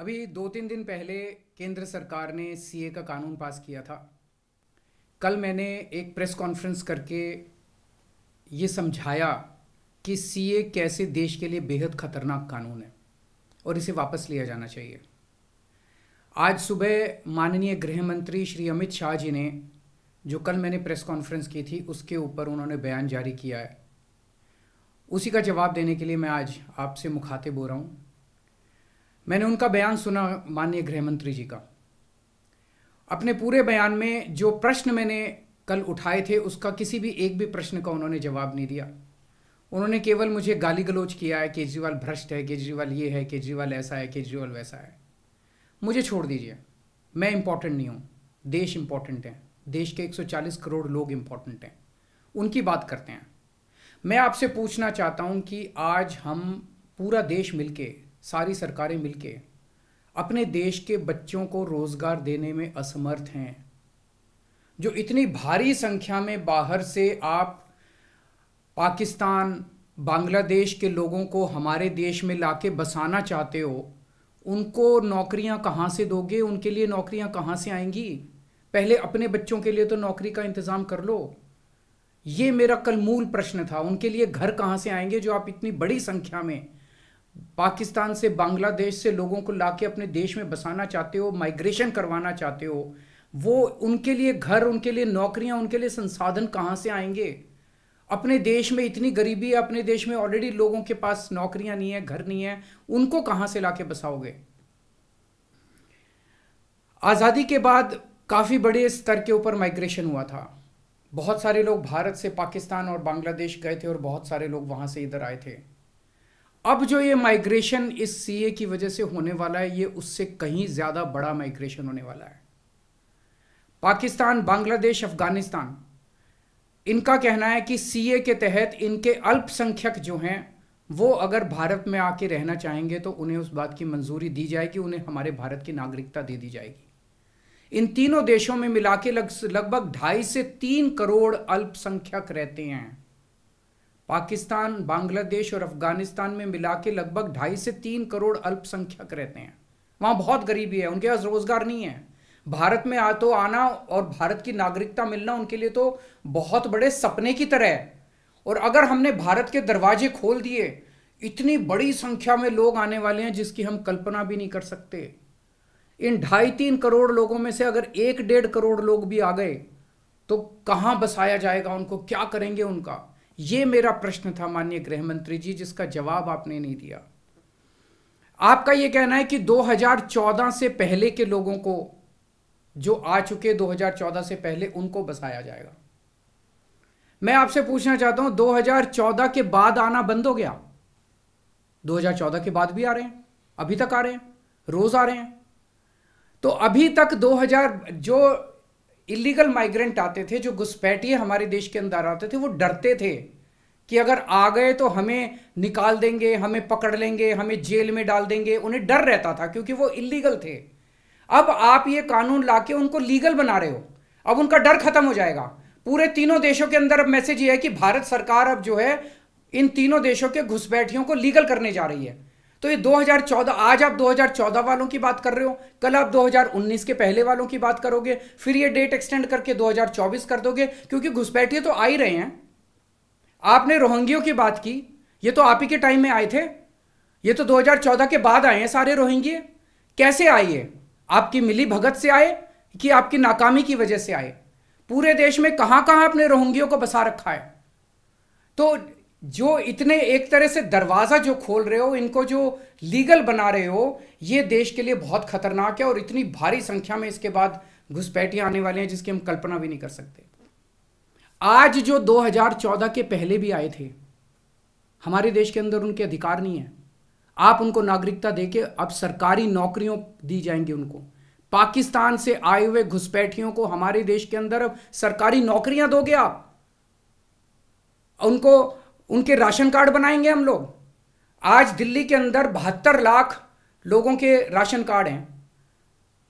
अभी दो तीन दिन पहले केंद्र सरकार ने सीए का कानून पास किया था कल मैंने एक प्रेस कॉन्फ्रेंस करके ये समझाया कि सीए कैसे देश के लिए बेहद ख़तरनाक कानून है और इसे वापस लिया जाना चाहिए आज सुबह माननीय गृह मंत्री श्री अमित शाह जी ने जो कल मैंने प्रेस कॉन्फ्रेंस की थी उसके ऊपर उन्होंने बयान जारी किया है उसी का जवाब देने के लिए मैं आज आपसे मुखातिब हो रहा हूँ मैंने उनका बयान सुना माननीय गृहमंत्री जी का अपने पूरे बयान में जो प्रश्न मैंने कल उठाए थे उसका किसी भी एक भी प्रश्न का उन्होंने जवाब नहीं दिया उन्होंने केवल मुझे गाली गलोच किया है केजरीवाल भ्रष्ट है केजरीवाल ये है केजरीवाल ऐसा है केजरीवाल वैसा है मुझे छोड़ दीजिए मैं इम्पॉर्टेंट नहीं हूँ देश इम्पॉर्टेंट है देश के 140 करोड़ लोग इम्पॉर्टेंट हैं उनकी बात करते हैं मैं आपसे पूछना चाहता हूँ कि आज हम पूरा देश मिलके सारी सरकारें मिलके अपने देश के बच्चों को रोज़गार देने में असमर्थ हैं जो इतनी भारी संख्या में बाहर से आप पाकिस्तान बांग्लादेश के लोगों को हमारे देश में लाके बसाना चाहते हो उनको नौकरियां कहाँ से दोगे उनके लिए नौकरियां कहाँ से आएंगी पहले अपने बच्चों के लिए तो नौकरी का इंतज़ाम कर लो ये मेरा कल मूल प्रश्न था उनके लिए घर कहाँ से आएंगे जो आप इतनी बड़ी संख्या में पाकिस्तान से बांग्लादेश से लोगों को लाके अपने देश में बसाना चाहते हो माइग्रेशन करवाना चाहते हो वो उनके लिए घर उनके लिए नौकरियां उनके लिए संसाधन कहाँ से आएंगे अपने देश में इतनी गरीबी है अपने देश में ऑलरेडी लोगों के पास नौकरियां नहीं है घर नहीं है उनको कहाँ से लाके बसाओगे आज़ादी के बाद काफ़ी बड़े स्तर के ऊपर माइग्रेशन हुआ था बहुत सारे लोग भारत से पाकिस्तान और बांग्लादेश गए थे और बहुत सारे लोग वहाँ से इधर आए थे अब जो ये माइग्रेशन इस सीए की वजह से होने वाला है ये उससे कहीं ज़्यादा बड़ा माइग्रेशन होने वाला है पाकिस्तान बांग्लादेश अफगानिस्तान इनका कहना है कि सीए के तहत इनके अल्पसंख्यक जो हैं वो अगर भारत में आके रहना चाहेंगे तो उन्हें उस बात की मंजूरी दी जाएगी उन्हें हमारे भारत की नागरिकता दे दी जाएगी इन तीनों देशों में मिला के लगभग ढाई से तीन करोड़ अल्पसंख्यक रहते हैं पाकिस्तान बांग्लादेश और अफगानिस्तान में मिला के लगभग ढाई से तीन करोड़ अल्पसंख्यक रहते हैं वहाँ बहुत गरीबी है उनके पास रोजगार नहीं है भारत में आ तो आना और भारत की नागरिकता मिलना उनके लिए तो बहुत बड़े सपने की तरह है और अगर हमने भारत के दरवाजे खोल दिए इतनी बड़ी संख्या में लोग आने वाले हैं जिसकी हम कल्पना भी नहीं कर सकते इन ढाई तीन करोड़ लोगों में से अगर एक डेढ़ करोड़ लोग भी आ गए तो कहाँ बसाया जाएगा उनको क्या करेंगे उनका ये मेरा प्रश्न था माननीय गृह मंत्री जी जिसका जवाब आपने नहीं दिया आपका यह कहना है कि 2014 से पहले के लोगों को जो आ चुके 2014 से पहले उनको बसाया जाएगा मैं आपसे पूछना चाहता हूं 2014 के बाद आना बंद हो गया 2014 के बाद भी आ रहे हैं अभी तक आ रहे हैं रोज आ रहे हैं तो अभी तक 2000 जो इलीगल माइग्रेंट आते थे जो घुसपैठिए हमारे देश के अंदर आते थे वो डरते थे कि अगर आ गए तो हमें निकाल देंगे हमें पकड़ लेंगे हमें जेल में डाल देंगे उन्हें डर रहता था क्योंकि वो इलीगल थे अब आप ये कानून ला के उनको लीगल बना रहे हो अब उनका डर खत्म हो जाएगा पूरे तीनों देशों के अंदर अब मैसेज ये है कि भारत सरकार अब जो है इन तीनों देशों के घुसपैठियों को लीगल करने जा रही है तो ये 2014 आज आप 2014 वालों की बात कर रहे हो कल आप 2019 के पहले वालों की बात करोगे फिर ये डेट एक्सटेंड करके 2024 कर दोगे क्योंकि घुसपैठिए तो आ ही रहे हैं आपने रोहिंग्यों की बात की ये तो आप ही के टाइम में आए थे ये तो 2014 के बाद आए हैं सारे रोहिंग्य कैसे आए ये आपकी मिली भगत से आए कि आपकी नाकामी की वजह से आए पूरे देश में कहां कहां आपने रोहिंग्यों को बसा रखा है तो जो इतने एक तरह से दरवाज़ा जो खोल रहे हो इनको जो लीगल बना रहे हो ये देश के लिए बहुत खतरनाक है और इतनी भारी संख्या में इसके बाद घुसपैठियां आने वाले हैं जिसकी हम कल्पना भी नहीं कर सकते आज जो 2014 के पहले भी आए थे हमारे देश के अंदर उनके अधिकार नहीं है आप उनको नागरिकता देके अब सरकारी नौकरियों दी जाएंगी उनको पाकिस्तान से आए हुए घुसपैठियों को हमारे देश के अंदर अब सरकारी नौकरियां दोगे आप उनको उनके राशन कार्ड बनाएंगे हम लोग आज दिल्ली के अंदर बहत्तर लाख लोगों के राशन कार्ड हैं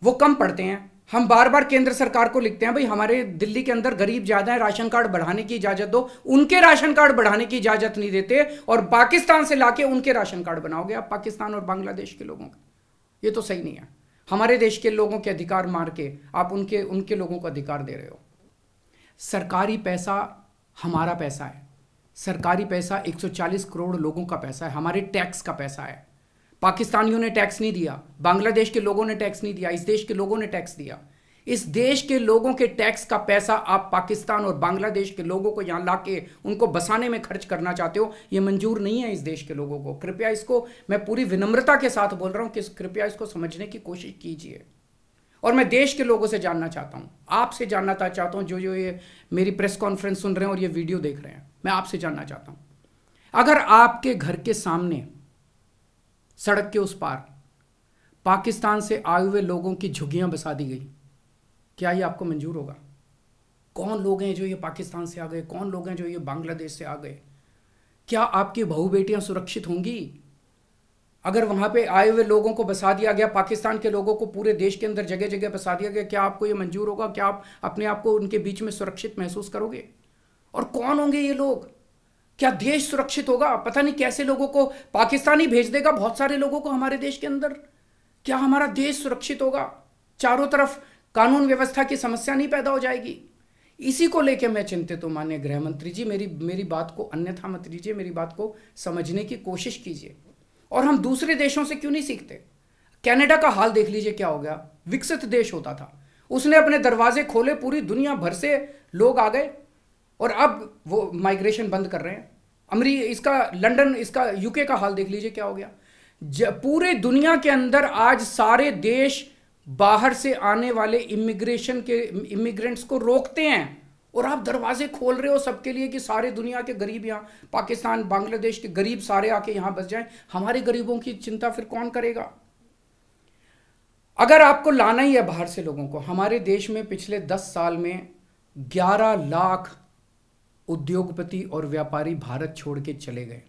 वो कम पड़ते हैं हम बार बार केंद्र सरकार को लिखते हैं भाई हमारे दिल्ली के अंदर गरीब ज़्यादा है राशन कार्ड बढ़ाने की इजाज़त दो उनके राशन कार्ड बढ़ाने की इजाज़त नहीं देते और पाकिस्तान से लाके उनके राशन कार्ड बनाओगे आप पाकिस्तान और बांग्लादेश के लोगों का ये तो सही नहीं है हमारे देश के लोगों के अधिकार मार के आप उनके उनके लोगों को अधिकार दे रहे हो सरकारी पैसा हमारा पैसा है सरकारी पैसा 140 करोड़ लोगों का पैसा है हमारे टैक्स का पैसा है पाकिस्तानियों ने टैक्स नहीं दिया बांग्लादेश के लोगों ने टैक्स नहीं दिया इस देश के लोगों ने टैक्स दिया इस देश के लोगों के टैक्स का पैसा आप पाकिस्तान और बांग्लादेश के लोगों को यहाँ ला के उनको बसाने में खर्च करना चाहते हो ये मंजूर नहीं है इस देश के लोगों को कृपया इसको मैं पूरी विनम्रता के साथ बोल रहा हूँ कि कृपया इसको समझने की कोशिश कीजिए और मैं देश के लोगों से जानना चाहता हूँ आपसे जानना चाहता हूँ जो जो ये मेरी प्रेस कॉन्फ्रेंस सुन रहे हैं और ये वीडियो देख रहे हैं मैं आपसे जानना चाहता हूं अगर आपके घर के सामने सड़क के उस पार पाकिस्तान से आए हुए लोगों की झुग्गियां बसा दी गई क्या ये आपको मंजूर होगा कौन लोग हैं जो ये पाकिस्तान से आ गए कौन लोग हैं जो ये बांग्लादेश से आ गए क्या आपकी बहू बेटियां सुरक्षित होंगी अगर वहां पे आए हुए लोगों को बसा दिया गया पाकिस्तान के लोगों को पूरे देश के अंदर जगह जगह बसा दिया गया क्या आपको ये मंजूर होगा क्या आप अपने आप को उनके बीच में सुरक्षित महसूस करोगे और कौन होंगे ये लोग क्या देश सुरक्षित होगा पता नहीं कैसे लोगों को पाकिस्तान ही भेज देगा बहुत सारे लोगों को हमारे देश के अंदर क्या हमारा देश सुरक्षित होगा चारों तरफ कानून व्यवस्था की समस्या नहीं पैदा हो जाएगी इसी को लेकर मैं चिंतित हूँ मान्य गृह मंत्री जी मेरी मेरी बात को अन्यथा मत लीजिए मेरी बात को समझने की कोशिश कीजिए और हम दूसरे देशों से क्यों नहीं सीखते कनाडा का हाल देख लीजिए क्या हो गया विकसित देश होता था उसने अपने दरवाजे खोले पूरी दुनिया भर से लोग आ गए और अब वो माइग्रेशन बंद कर रहे हैं अमरी इसका लंदन इसका यूके का हाल देख लीजिए क्या हो गया पूरे दुनिया के अंदर आज सारे देश बाहर से आने वाले इमिग्रेशन के इमिग्रेंट्स को रोकते हैं और आप दरवाजे खोल रहे हो सबके लिए कि सारे दुनिया के गरीब यहाँ पाकिस्तान बांग्लादेश के गरीब सारे आके यहाँ बस जाएं हमारे गरीबों की चिंता फिर कौन करेगा अगर आपको लाना ही है बाहर से लोगों को हमारे देश में पिछले दस साल में ग्यारह लाख उद्योगपति और व्यापारी भारत छोड़ के चले गए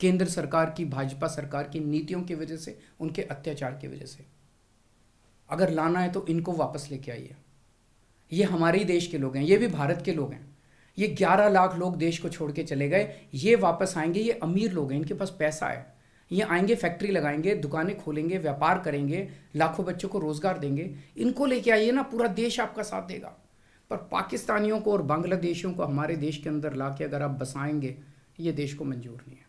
केंद्र सरकार की भाजपा सरकार की नीतियों की वजह से उनके अत्याचार की वजह से अगर लाना है तो इनको वापस लेके आइए ये हमारे ही देश के लोग हैं ये भी भारत के लोग हैं ये 11 लाख लोग देश को छोड़ के चले गए ये वापस आएंगे ये अमीर लोग हैं इनके पास पैसा है ये आएंगे फैक्ट्री लगाएंगे दुकानें खोलेंगे व्यापार करेंगे लाखों बच्चों को रोज़गार देंगे इनको लेके आइए ना पूरा देश आपका साथ देगा पर पाकिस्तानियों को और बांग्लादेशियों को हमारे देश के अंदर ला के अगर आप बसाएंगे ये देश को मंजूर नहीं है